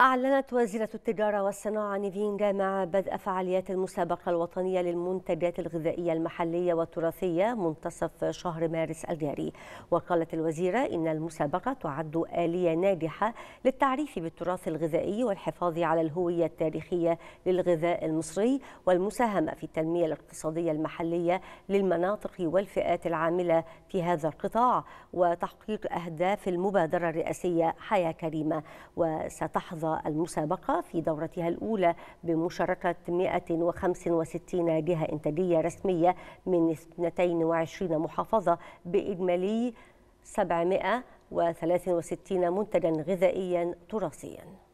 أعلنت وزيرة التجارة والصناعة نيفين جامع بدء فعاليات المسابقة الوطنية للمنتجات الغذائية المحلية والتراثية منتصف شهر مارس الجاري وقالت الوزيرة إن المسابقة تعد آلية ناجحة للتعريف بالتراث الغذائي والحفاظ على الهوية التاريخية للغذاء المصري والمساهمة في التنمية الاقتصادية المحلية للمناطق والفئات العاملة في هذا القطاع وتحقيق أهداف المبادرة الرئاسية حياة كريمة وستحظى المسابقة في دورتها الأولى بمشاركة 165 جهة إنتاجية رسمية من 22 محافظة بإجمالي 763 منتجا غذائيا تراثيا